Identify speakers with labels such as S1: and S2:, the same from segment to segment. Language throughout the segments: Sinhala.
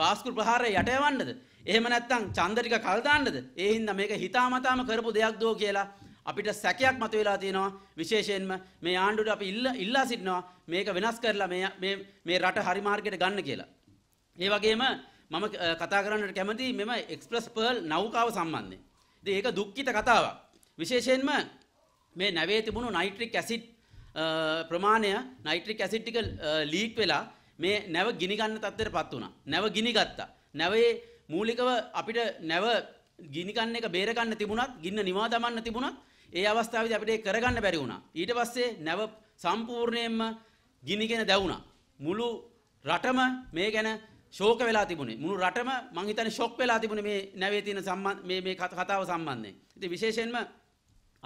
S1: පාස්කු ප්‍රහාරය යට යවන්නද? එහෙම නැත්නම් ඡන්ද ටික කල් දාන්නද? ඒ හින්දා මේක හිතාමතාම කරපු දෙයක් දෝ කියලා අපිට සැකයක් මතුවලා තියෙනවා. විශේෂයෙන්ම මේ ආණ්ඩුවට අපි ඉල්ලා සිටිනවා මේක වෙනස් කරලා මේ මේ මේ රට හරි මාර්ගයට ගන්න කියලා. ඒ වගේම මම කතා කරන්නට කැමති මෙම එක්ස්ප්‍රස් පර්ල් නෞකාව සම්බන්ධයෙන්. ඉතින් ඒක දුක්ඛිත කතාවක්. විශේෂයෙන්ම මේ නැවේ තිබුණු නයිට්‍රික් ඇසිඩ් ප්‍රමාණය නයිට්‍රික් ඇසිඩ් ටික ලීක් වෙලා මේ නැව ගිනි ගන්න තත්ත්වයට පත් වුණා. නැව ගිනි ගත්තා. නැවේ මූලිකව අපිට නැව ගිනි ගන්න එක බේර ගන්න තිබුණත්, ගින්න නිවා දමන්න තිබුණත්, ඒ අවස්ථාවේදී අපිට ඒක කරගන්න බැරි වුණා. ඊට පස්සේ නැව සම්පූර්ණයෙන්ම ගිනිගෙන දැවුණා. මුළු රටම මේ ගැන ශෝක වෙලා තිබුණේ. මුළු රටම මං හිතන්නේ ෂොක් වෙලා තිබුණේ මේ නැවේ තියෙන සම්බන්ධ මේ මේ කතාව සම්බන්ධයෙන්. ඉතින් විශේෂයෙන්ම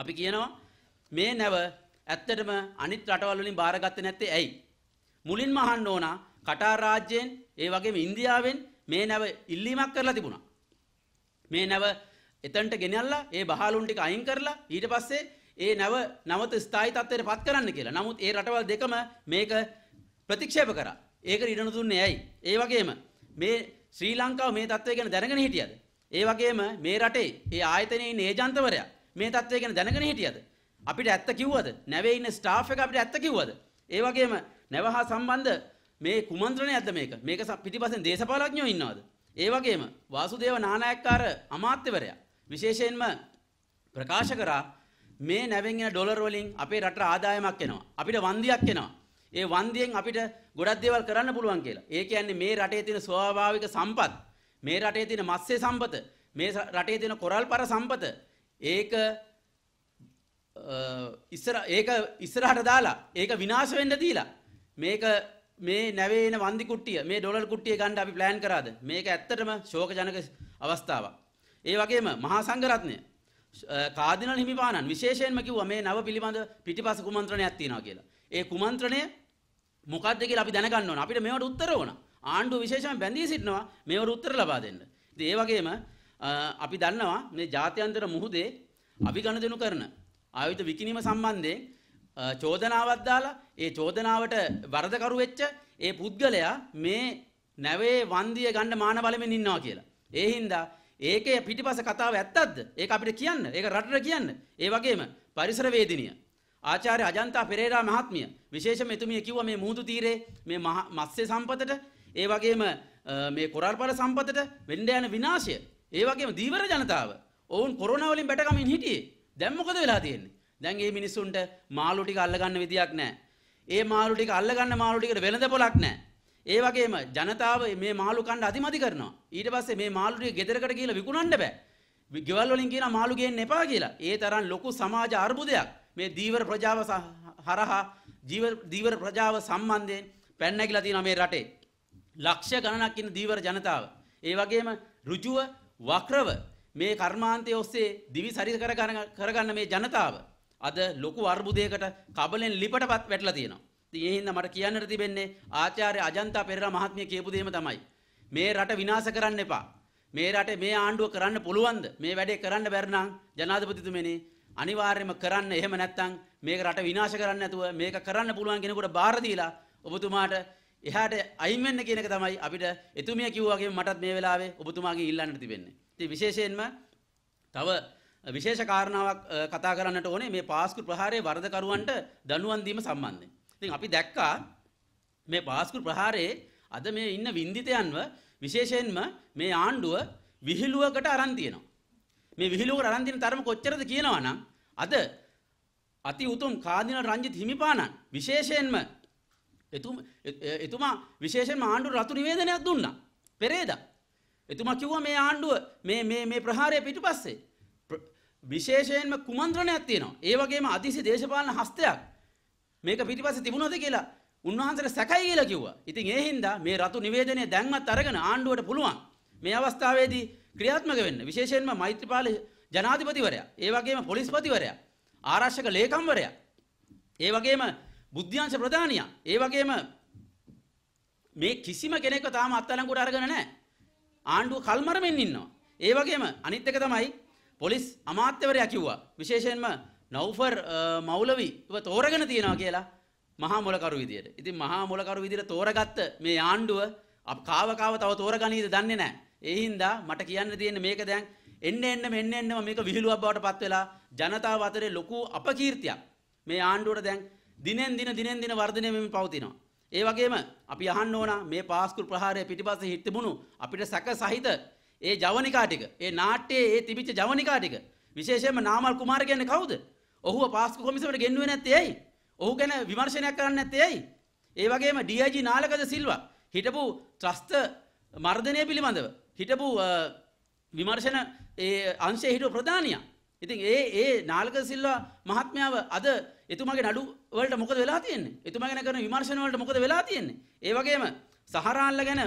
S1: අපි කියනවා මේ නැව ඇත්තටම අනිත් රටවල් වලින් බාරගත්තේ නැත්තේ ඇයි? මුලින්ම අහන්න ඕන කටාර් රාජ්‍යයෙන් ඒ වගේම ඉන්දියාවෙන් මේ නැව ඉල්ලීමක් කරලා තිබුණා. මේ නැව එතනට ගෙනල්ලා ඒ බහාලුන් ටික අයින් කරලා ඊට පස්සේ ඒ නැව නැවත ස්ථායි තත්ත්වයට පත් කරන්න කියලා. නමුත් ඒ රටවල් දෙකම මේක ප්‍රතික්ෂේප කරා. ඒකට ඉඩ නොදුන්නේ ඇයි? ඒ වගේම මේ ශ්‍රී ලංකාව මේ තත්ත්වය ගැන දැනගෙන හිටියද? ඒ වගේම මේ රටේ ඒ ආයතනයේ ඉන්න ඒජන්තවරයා මේ තත්ත්වය ගැන දැනගෙන හිටියද? අපිට ඇත්ත කිව්වද? නැවේ ඉන්න ස්ටාෆ් එක අපිට ඇත්ත කිව්වද? ඒ වගේම නැව හා සම්බන්ධ මේ කුමන්ත්‍රණය ඇද්ද මේක? මේක පිටිපස්සෙන් දේශපාලඥයෝ ඉන්නවද? ඒ වගේම වාසුදේව නානායක්කාර අමාත්‍යවරයා විශේෂයෙන්ම ප්‍රකාශ කරා මේ නැවෙන් එන ඩොලර් වලින් අපේ රටට ආදායමක් එනවා. අපිට වන්දියක් එනවා. ඒ වන්දියෙන් අපිට ගොඩක් දේවල් කරන්න පුළුවන් කියලා. ඒ කියන්නේ මේ රටේ තියෙන ස්වභාවික සම්පත්, මේ රටේ තියෙන මත්ස්‍ය සම්පත, මේ රටේ තියෙන කොරල්පර සම්පත ඒක ඉස්සර ඒක ඉස්සරහට දාලා ඒක විනාශ වෙන්න දීලා මේක මේ නැවේන වන්දි කුට්ටිය මේ ඩොලර් කුට්ටිය ගන්න අපි ප්ලෑන් කරාද? මේක ඇත්තටම ශෝකජනක අවස්ථාවක්. ඒ වගේම මහා සංඝරත්නය කාදිනල් හිමිපාණන් විශේෂයෙන්ම කිව්වා මේ නව පිළිබඳ පිටිපස කුමන්ත්‍රණයක් තියෙනවා කියලා. ඒ කුමන්ත්‍රණය මොකද්ද කියලා අපි දැනගන්න ඕන. අපිට මේවට උත්තර ඕන. ආණ්ඩුව විශේෂයෙන් බැඳී සිටිනවා මේවට උත්තර ලබා දෙන්න. ඉතින් ඒ වගේම අපි දන්නවා මේ ජාත්‍යන්තර මුහුදේ අභිගණදෙනු කරන ආයුධ විකිණීම සම්බන්ධයෙන් චෝදනාවක් දාලා ඒ චෝදනාවට වරදකරු වෙච්ච ඒ පුද්ගලයා මේ නැවේ වන්දිය ගන්න මාන බලමින් ඉන්නවා කියලා. ඒ හින්දා ඒකේ පිටිපස කතාව ඇත්තක්ද? ඒක අපිට කියන්න. ඒක රටට කියන්න. ඒ වගේම පරිසර වේදිනිය ආචාර්ය අජන්තා පෙරේරා මහත්මිය විශේෂ මෙතුමිය කිව්වා මේ මුහුදු තීරේ මේ මත්ස්‍ය සම්පතට ඒ වගේම මේ කොරල්පර සම්පතට වෙන්න යන විනාශය ඒ වගේම දීවර ජනතාව ඔවුන් කොරෝනා වලින් බැටගමින් හිටියේ. දැන් මොකද වෙලා තියෙන්නේ? දැන් ඒ මිනිස්සුන්ට මාළු ටික අල්ලගන්න විදියක් නැහැ. ඒ මාළු ටික අල්ලගන්න මාළු ටිකට වෙළඳ පොලක් නැහැ. ඒ වගේම ජනතාව මේ මාළු කන්න අතිමදි කරනවා. ඊට පස්සේ මේ මාළු ටික ගෙදරකට ගිහලා විකුණන්න බෑ. ගෙවල් වලින් කියන මාළු ගේන්න එපා කියලා. ඒ තරම් ලොකු සමාජ අර්බුදයක් මේ දීවර ප්‍රජාව හරහා දීවර ප්‍රජාව සම්බන්ධයෙන් පැන නැගිලා තියෙනවා මේ රටේ. ලක්ෂ ගණනක් ඉන්න දීවර ජනතාව. ඒ වගේම ඍජුව වක්‍රව මේ කර්මාන්තය ඔස්සේ දිවි සරිත කරගන්න මේ ජනතාව අද ලොකු අර්බුදයකට කබලෙන් ලිපටපත් වැටලා තියෙනවා. ඉතින් ඒ හින්දා මට කියන්නට තිබෙන්නේ ආචාර්ය අජන්තා පෙරේරා මහත්මිය කියපු දෙයම තමයි. මේ රට විනාශ කරන්න එපා. මේ රටේ මේ ආණ්ඩුව කරන්න පුළුවන්ද? මේ වැඩේ කරන්න බැරි නම් ජනාධිපතිතුමනි අනිවාර්යයෙන්ම කරන්න. එහෙම නැත්නම් මේක රට විනාශ කරන්න නැතුව මේක කරන්න පුළුවන් කෙනෙකුට බාර දීලා ඔබතුමාට එහාට අයින් වෙන්න කියන එක තමයි අපිට එතුමිය කිව්වා වගේ මටත් මේ වෙලාවේ ඔබතුමාගෙන් ඉල්ලන්නට තිබෙන්නේ. ඉතින් විශේෂයෙන්ම තව විශේෂ කාරණාවක් කතා කරන්නට ඕනේ මේ පාස්කු ප්‍රහාරයේ වරදකරුවන්ට දනුවන් දීම සම්බන්ධයෙන්. ඉතින් අපි දැක්කා මේ පාස්කු ප්‍රහාරයේ අද මේ ඉන්න වින්දිතයන්ව විශේෂයෙන්ම මේ ආණ්ඩුව විහිළුවකට අරන් තියෙනවා. මේ විහිළුවකට අරන් තියෙන තරම කොච්චරද කියනවා නම් අද අති උතුම් කාදිනල් රංජිත් හිමිපාණන් විශේෂයෙන්ම එතුමා විශේෂයෙන්ම ආණ්ඩුව රතු නිවේදනයක් දුන්නා. පෙරේදා. එතුමා කිව්වා මේ ආණ්ඩුව මේ මේ මේ ප්‍රහාරය පිටුපස්සේ විශේෂයෙන්ම කුමන්ත්‍රණයක් තියෙනවා. ඒ වගේම අතිශය දේශපාලන හස්තයක් මේක පිටිපස්සේ තිබුණොද කියලා උන්වහන්සේට සැකයි කියලා කිව්වා. ඉතින් ඒ හින්දා මේ රතු නිවේදනය දැන්වත් අරගෙන ආණ්ඩුවට පුළුවන් මේ අවස්ථාවේදී ක්‍රියාත්මක වෙන්න. විශේෂයෙන්ම මෛත්‍රීපාල ජනාධිපතිවරයා, ඒ වගේම පොලිස්පතිවරයා, ආරක්ෂක ලේකම්වරයා, ඒ වගේම බුද්ධ්‍යංශ ප්‍රධානියා, ඒ වගේම මේ කිසිම කෙනෙක්ව තාම අත්අඩංගුවට අරගෙන නැහැ. ආණ්ඩුව කල්මරමින් ඉන්නවා. ඒ වගේම අනිත් එක තමයි පොලිස් අමාත්‍යවරයා කිව්වා විශේෂයෙන්ම නෞෆර් මෞලවි ඔබ තෝරගෙන තියනවා කියලා මහා මොලකරු විදියට. ඉතින් මහා මොලකරු විදියට තෝරගත්ත මේ ආණ්ඩුව කාව කාව තව තෝරගනීද දන්නේ නැහැ. ඒ හින්දා මට කියන්න තියෙන්නේ මේක දැන් එන්න එන්න මෙන්න එන්නම මේක විහිළුවක් බවට පත් වෙලා ජනතාව අතරේ ලොකු අපකීර්තියක් මේ ආණ්ඩුවට දැන් දිනෙන් දින දිනෙන් දින වර්ධනය වෙමින් පවතිනවා. ඒ වගේම අපි අහන්න ඕන මේ පාස්කුල් ප්‍රහාරය පිටිපස්සේ හිට තිබුණු අපිට සැක සහිත ඒ ජවනිකා ටික, ඒ නාට්‍යයේ ඒ තිබිච්ච ජවනිකා ටික විශේෂයෙන්ම නාමල් කුමාර කියන්නේ කවුද? ඔහුව පාස්කු කොමිසමට ගෙන්නුවේ නැත්තේ ඇයි? ඔහු ගැන විමර්ශනයක් කරන්න නැත්තේ ඇයි? ඒ වගේම DIG නාලකද සිල්වා හිටපු ත්‍රස්ත මර්ධනය පිළිබඳව හිටපු විමර්ශන ඒ අංශයේ හිටපු ප්‍රධානියා. ඉතින් ඒ ඒ නාලක සිල්වා මහත්මයාව අද එතුමාගේ නඩු වලට මොකද වෙලා තියෙන්නේ? එතුමා ගැන කරන විමර්ශන වලට මොකද වෙලා තියෙන්නේ? ඒ වගේම සහරාන්ල ගැන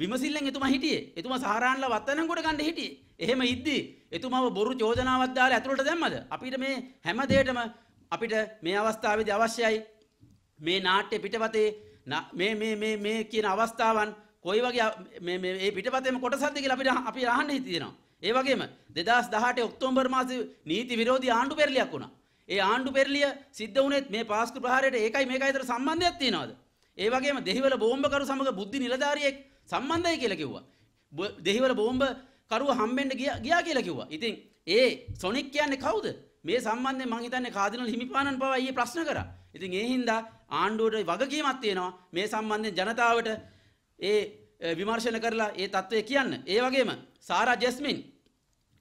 S1: විමසිල්ලෙන් එතුමා හිටියේ. එතුමා සහරාන්ලා වත්තනංගොඩ ගන්න හිටියේ. එහෙම ඉද්දි එතුමාව බොරු චෝදනාවක් දාලා ඇතුළට දැම්මද? අපිට මේ හැම දෙයකම අපිට මේ අවස්ථාවේදී අවශ්‍යයි මේ නාට්‍ය පිටපතේ මේ මේ මේ මේ කියන අවස්ථාවන් කොයි වගේ මේ මේ මේ පිටපතේම කොටසක්ද කියලා අපිට අපි අහන්න හිතෙනවා. ඒ වගේම 2018 ඔක්තෝබර් මාසේ නීති විරෝධී ආණ්ඩු පෙරලියක් වුණා. ඒ ආණ්ඩු පෙරලිය සිද්ධ වුණෙත් මේ පාස්කු ප්‍රහාරයට ඒකයි මේකයි අතර සම්බන්ධයක් තියනවාද? ඒ වගේම දෙහිවල බෝම්බකරු සමග බුද්ධි නිලධාරියෙක් සම්බන්ධයි කියලා කිව්වා. දෙහිවල බෝම්බ කරුව හම්බෙන්න ගියා කියලා කිව්වා. ඉතින් ඒ සොනික් කියන්නේ කවුද? මේ සම්බන්ධයෙන් මං හිතන්නේ කාදිනල් හිමිපාණන් පවා ඊයේ ප්‍රශ්න කරා. ඉතින් ඒ හින්දා ආණ්ඩුවට වගකීමක් තියෙනවා මේ සම්බන්ධයෙන් ජනතාවට ඒ විමර්ශන කරලා ඒ తත්වය කියන්න. ඒ වගේම සාරා ජස්මින්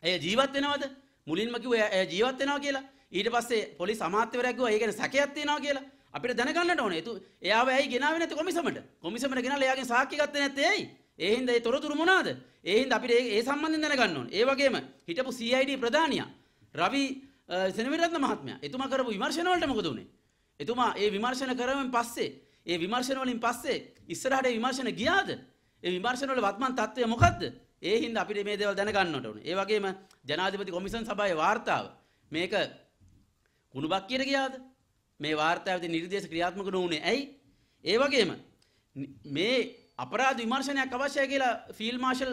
S1: ඇය ජීවත් වෙනවද? මුලින්ම කිව්වා ඇය ජීවත් වෙනවා කියලා. ඊට පස්සේ පොලිස් අමාත්‍යවරයා කිව්වා ඒ ගැන සැකයක් තියෙනවා කියලා. අපිට දැනගන්නට ඕනේ. ඒතු එයාව ඇයි ගෙනාවේ නැත්තේ කොමිසමට? කොමිසමට ගෙනාලා එයාගෙන් සාක්ෂි ගත්තේ නැත්තේ ඇයි? ඒ හින්දා ඒ තොරතුරු මොනවාද? ඒ හින්දා අපිට ඒ සම්බන්ධයෙන් දැනගන්න ඕනේ. ඒ වගේම හිටපු CID ප්‍රධානියා රවි සෙනවිරත්න මහත්මයා එතුමා කරපු විමර්ශන වලට මොකද උනේ? එතුමා ඒ විමර්ශන කරමින් පස්සේ ඒ විමර්ශන වලින් පස්සේ ඉස්සරහට ඒ විමර්ශන ගියාද? ඒ විමර්ශන වල වත්මන් තත්ත්වය මොකද්ද? ඒ හින්දා අපිට මේ දේවල් දැනගන්නට ඕනේ. ඒ වගේම ජනාධිපති කොමිෂන් සභාවේ වාර්තාව මේක කුණුබක් කියට ගියාද? මේ වාර්තාවද නිර්දේශ ක්‍රියාත්මක නොවුනේ. ඇයි? ඒ වගේම මේ අපරාධ විමර්ශනයක් අවශ්‍යයි කියලා ෆීල්ඩ් මාෂල්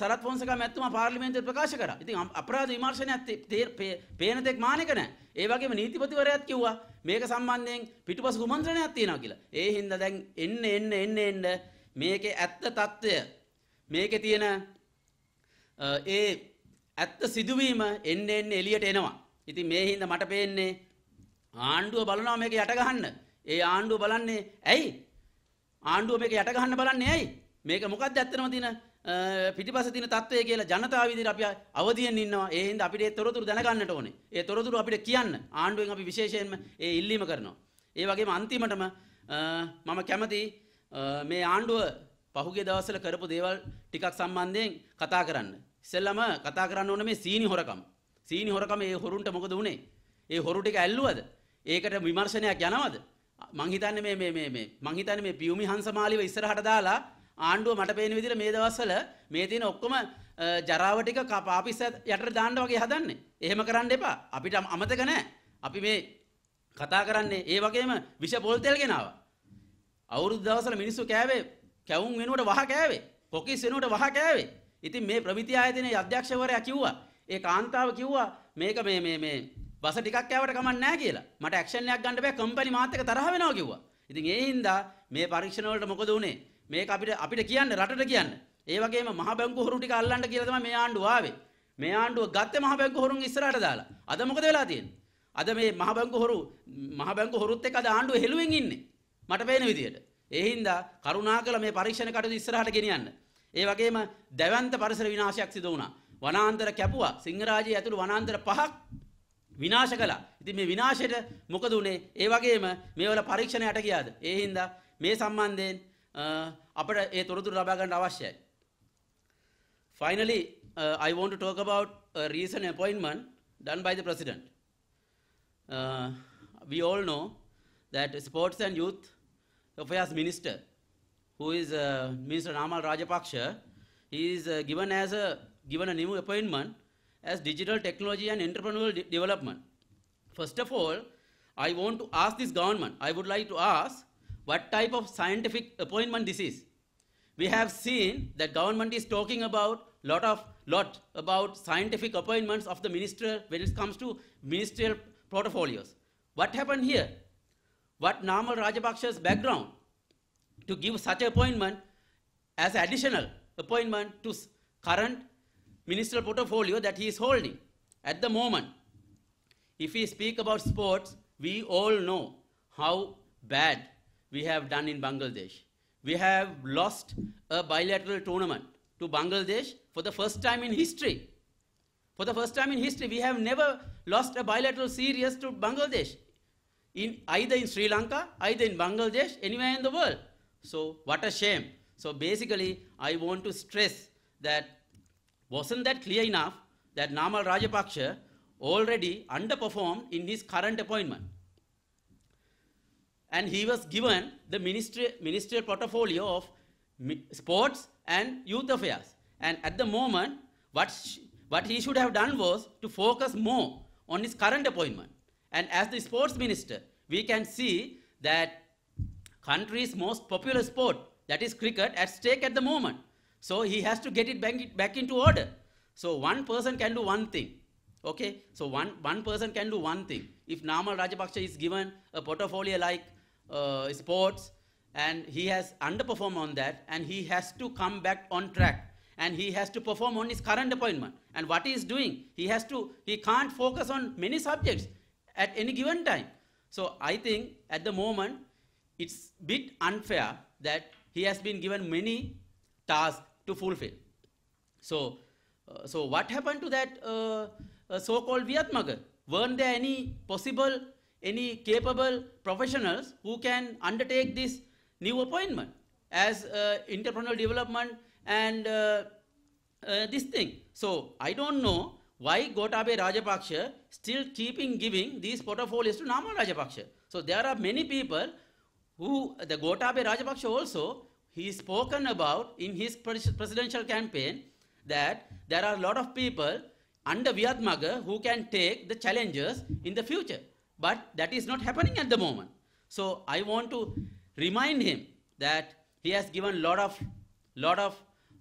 S1: සරත් පොන්සකා මැතිතුමා පාර්ලිමේන්තුවේ ප්‍රකාශ කරා. ඉතින් අපරාධ විමර්ශනයක් පේන තෙක් මානෙක නැහැ. ඒ වගේම නීතිපතිවරයාත් කිව්වා මේක සම්බන්ධයෙන් පිටුපස කුමන්ත්‍රණයක් තියෙනවා කියලා. ඒ හින්දා දැන් එන්න එන්න එන්න එන්න මේකේ ඇත්ත తত্ত্বය මේකේ තියෙන ඒ ඇත්ත සිදුවීම එන්න එන්න එළියට එනවා. ඉතින් මේ හින්දා මට පේන්නේ ආණ්ඩුව බලනවා මේක යට ගහන්න. ඒ ආණ්ඩුව බලන්නේ ඇයි? ආණ්ඩුව මේක යට ගහන්න බලන්නේ ඇයි? මේක මොකක්ද ඇත්තනම තියෙන පිටිපස තියෙන තත්ත්වය කියලා ජනතාව විදිහට අපි අවදියෙන් ඉන්නවා. ඒ හින්දා අපිට ඒ තොරතුරු දැනගන්නට ඕනේ. ඒ තොරතුරු අපිට කියන්න ආණ්ඩුවෙන් අපි විශේෂයෙන්ම ඒ ඉල්ලීම කරනවා. ඒ වගේම අන්තිමටම මම කැමති මේ ආණ්ඩුව පහුගේ දවස්වල කරපු දේවල් ටිකක් සම්බන්ධයෙන් කතා කරන්න. ඉස්සෙල්ලම කතා කරන්න ඕනේ මේ සීනි හොරකම්. සීනි හොරකම ඒ හොරුන්ට මොකද වුනේ? ඒ හොරු ටික ඇල්ලුවද? ඒකට විමර්ශනයක් යනවද? මං හිතන්නේ මේ මේ මේ මේ මං හිතන්නේ මේ පියුමි හංසමාලිව ඉස්සරහට දාලා ආණ්ඩුව මට පේන විදිහට මේ දවස්වල මේ තියෙන ඔක්කොම ජරාව ටික පාපිස්ස යටට දාන්න වගේ හදන්නේ. එහෙම කරන්න එපා. අපිට අමතක නැහැ. අපි මේ කතා කරන්නේ ඒ වගේම විෂ පොල් තෙල් ගෙනාවා. අවුරුදු දවස්වල මිනිස්සු කෑවේ කැවුම් වෙනුවට වහ කෑවේ. කොකිස් වෙනුවට වහ කෑවේ. ඉතින් මේ ප්‍රමිති ආයතනයේ අධ්‍යක්ෂවරයා කිව්වා ඒ කාන්තාව කිව්වා මේක මේ මේ මේ බස ටිකක් කෑවට කමක් නැහැ කියලා. මට ඇක්ෂන් එකක් ගන්න බෑ කම්පැනි මාත් එක්ක තරහ වෙනවා කිව්වා. ඉතින් ඒ හින්දා මේ පරීක්ෂණ වලට මොකද උනේ? මේක අපිට අපිට කියන්න රටට කියන්න. ඒ වගේම මහ බැංකු හොරු ටික අල්ලන්න කියලා තමයි මේ ආණ්ඩුව ආවේ. මේ ආණ්ඩුව ගත්තේ මහ බැංකු හොරුන් ඉස්සරහට දාලා. අද මොකද වෙලා තියෙන්නේ? අද මේ මහ බැංකු හොරු මහ බැංකු හොරුත් එක්ක අද ආණ්ඩුව හෙළුවෙන් ඉන්නේ. මට පේන විදියට. ඒ හින්දා කරුණාකර මේ පරීක්ෂණ කටයුතු ඉස්සරහට ගෙනියන්න. ඒ වගේම දැවැන්ත පරිසර විනාශයක් සිදු වුණා. වනාන්තර කැපුවා. සිංහරාජයේ ඇතුළු වනාන්තර පහක් විනාශ කළා. ඉතින් මේ විනාශයට මොකද උනේ? ඒ වගේම මේවල පරීක්ෂණයට ගියාද? ඒ හින්දා මේ සම්බන්ධයෙන් අපට ඒ තොරතුරු ලබා ගන්න අවශ්‍යයි. Finally, uh, I want to talk about a recent appointment done by the president. Uh, we all know that sports and youth affairs minister, who is uh, Minister Namal Rajapaksha, he is uh, given as a given a new appointment as digital technology and entrepreneurial de development. First of all, I want to ask this government, I would like to ask what type of scientific appointment this is. We have seen that government is talking about lot of lot about scientific appointments of the minister when it comes to ministerial portfolios. What happened here? What Namal Rajapaksha's background to give such appointment as additional appointment to current ministerial portfolio that he is holding at the moment. If we speak about sports, we all know how bad we have done in Bangladesh. We have lost a bilateral tournament to Bangladesh for the first time in history. For the first time in history, we have never lost a bilateral series to Bangladesh, in either in Sri Lanka, either in Bangladesh, anywhere in the world. So what a shame. So basically, I want to stress that wasn't that clear enough that Namal Rajapaksha already underperformed in his current appointment? And he was given the ministry, ministerial portfolio of sports and youth affairs. And at the moment, what, what he should have done was to focus more on his current appointment. And as the sports minister, we can see that country's most popular sport, that is cricket, at stake at the moment. So he has to get it back, back into order. So one person can do one thing. Okay, so one, one person can do one thing. If Namal Rajapaksha is given a portfolio like uh, sports and he has underperformed on that and he has to come back on track and he has to perform on his current appointment. And what he is doing, he has to, he can't focus on many subjects at any given time. So I think at the moment, it's bit unfair that he has been given many tasks to fulfill. So, uh, so what happened to that uh, uh so-called Vyatmaga? Weren't there any possible, any capable professionals who can undertake this new appointment as uh, entrepreneurial development and uh, this thing? So I don't know why Gotabe Rajapaksha still keeping giving these portfolios to Nama Rajapaksha. So there are many people who, the Gotabe Rajapaksha also, he spoken about in his presidential campaign that there are a lot of people under Viatmaga who can take the challenges in the future. But that is not happening at the moment. So I want to remind him that he has given a lot of, lot of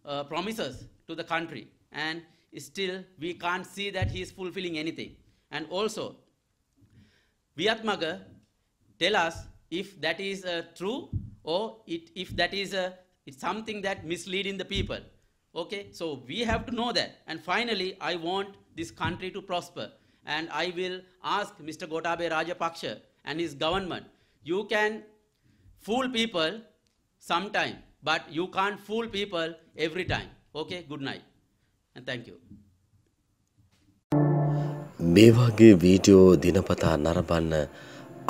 S1: uh, promises to the country and still we can't see that he is fulfilling anything. And also, Viatmaga tell us if that is uh, true or oh, it, if that is a, it's something that misleading the people. Okay, so we have to know that. And finally, I want this country to prosper. And I will ask Mr. Gotabe Rajapaksha and his government, you can fool people sometime, but you can't fool people every time. Okay, good night. And thank you. මේ වගේ වීඩියෝ දිනපතා නරඹන්න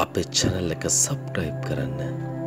S1: අපේ channel එක subscribe කරන්න.